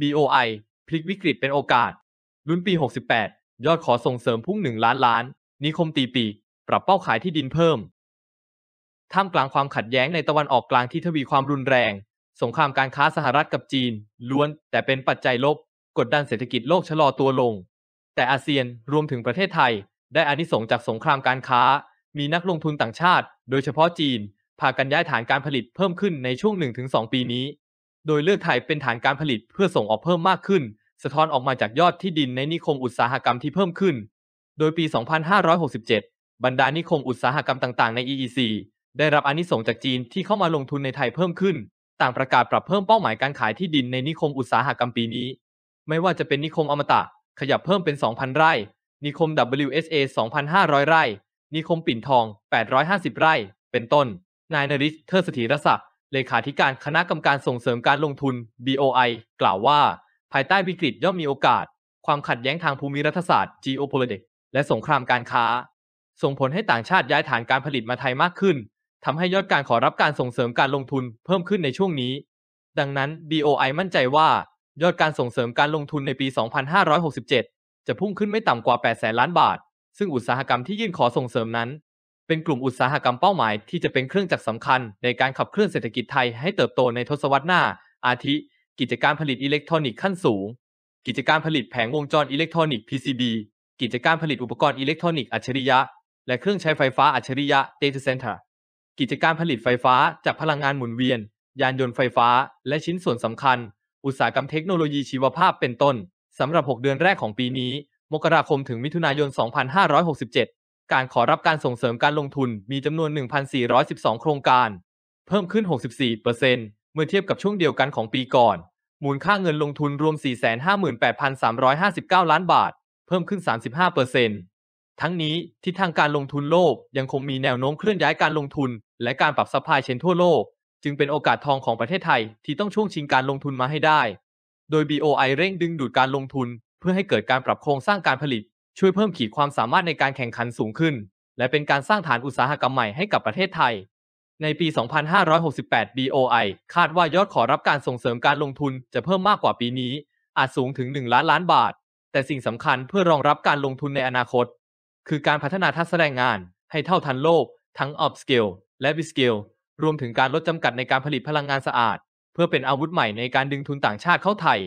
BOI พลิกวิกฤตเป็นโอกาส รุ่นปี 68 ยอดขอส่งเสริมพุ่ง 1 ล้านล้าน นิคมตีปี ปรับเป้าขายที่ดินเพิ่ม ท่ามกลางความขัดแย้งในตะวันออกกลางที่ทวีความรุนแรง สงครามการค้าสหรัฐกับจีน ล้วนแต่เป็นปัจจัยลบกดดันเศรษฐกิจโลกชะลอตัวลง แต่อาเซียนรวมถึงประเทศไทย ได้อานิสงจากสงครามการค้า มีนักลงทุนต่างชาติโดยเฉพาะจีนพากันย้ายฐานการผลิตเพิ่มขึ้นในช่วง1-2ปีนี้โดยเลือกไทยเป็นฐานการผลิตเพื่อส่งออกเพิ่มมากขึ้น สะท้อนออกมาจากยอดที่ดินในนิคมอุตสาหกรรมที่เพิ่มขึ้น โดยปี 2567 บรรดานิคมอุตสาหกรรมต่าง ๆ ใน EEC ได้รับอนิสงจากจีนที่เข้ามาลงทุนในไทยเพิ่มขึ้น ต่างประกาศปรับ เพิ่มเป้าหมายการขายที่ดินในนิคมอุตสาหกรรมปีนี้ ไม่ว่าจะเป็นนิคมอมตะ ขยับเพิ่มเป็น 2,000 ไร่ นิคม WSA 2,500 ไร่ นิคมปิ่นทอง 850 ไร่ เป็นต้น นายนริศเทอสถีรศักดิเลขาธิการคณะกรรมการส่งเสริมการลงทุน BOI กล่าวว่า ภายใต้วิกฤตย่อมมีโอกาส ความขัดแย้งทางภูมิรัฐศาสตร์ geopolitics และสงครามการค้า ส่งผลให้ต่างชาติย้ายฐานการผลิตมาไทยมากขึ้นทำให้ยอดการขอรับการส่งเสริมการลงทุนเพิ่มขึ้นในช่วงนี้ ดังนั้น BOI มั่นใจว่า ยอดการส่งเสริมการลงทุนในปี2567 จะพุ่งขึ้นไม่ต่ำกว่า8 0 0ล้านบาทซึ่งอุตสาหกรรมที่ยื่นขอส่งเสริมนั้นเป็นกลุ่มอุตสาหกรรมเป้าหมายที่จะเป็นเครื่องจักรสำคัญ ในการขับเคลื่อนเศรษฐกิจไทยให้เติบโตในทศวรรษหน้า อาทิ กิจการผลิตอิเล็กทรอนิกส์ขั้นสูง กิจการผลิตแผงวงจรอิเล็กทรอนิกส์ PCB กิจการผลิตอุปกรณ์อิเล็กทรอนิกส์อัจฉริยะ และเครื่องใช้ไฟฟ้าอัจฉริยะ Data Center กิจการผลิตไฟฟ้า จากพลังงานหมุนเวียน ยานยนต์ไฟฟ้า และชิ้นส่วนสำคัญ อุตสาหกรรมเทคโนโลยีชีวภาพ เป็นต้นสำหรับ 6 เดือนแรกของปีนี้ มกราคมถึงมิถุนายน 2567การขอรับการส่งเสริมการลงทุนมีจำนวน 1,412 โครงการ เพิ่มขึ้น 64%เมื่อเทียบกับช่วงเดียวกันของปีก่อน มูลค่าเงินลงทุนรวม 458,359 ล้านบาท เพิ่มขึ้น 35%ทั้งนี้ทิศทางการลงทุนโลกยังคงมีแนวโน้มเคลื่อนย้ายการลงทุนและการปรับสภพพายเชนทั่วโลกจึงเป็นโอกาสทองของประเทศไทยที่ต้องช่วงชิงการลงทุนมาให้ได้ โดย BOI เร่งดึงดูดการลงทุนเพื่อให้เกิดการปรับโครงสร้างการผลิตช่วยเพิ่มขีดความสามารถในการแข่งขันสูงขึ้น และเป็นการสร้างฐานอุตสาหกรรมใหม่ให้กับประเทศไทย ในปี 2568 BOI คาดว่ายอดขอรับการส่งเสริมการลงทุนจะเพิ่มมากกว่าปีนี้ อาจสูงถึง 1 ล้านล้านบาท แต่สิ่งสำคัญเพื่อรองรับการลงทุนในอนาคต คือการพัฒนาทักษะแรงงาน ให้เท่าทันโลกทั้ง upskill และ reskill รวมถึงการลดจำกัดในการผลิตพลังงานสะอาด เพื่อเป็นอาวุธใหม่ในการดึงทุนต่างชาติเข้าไทย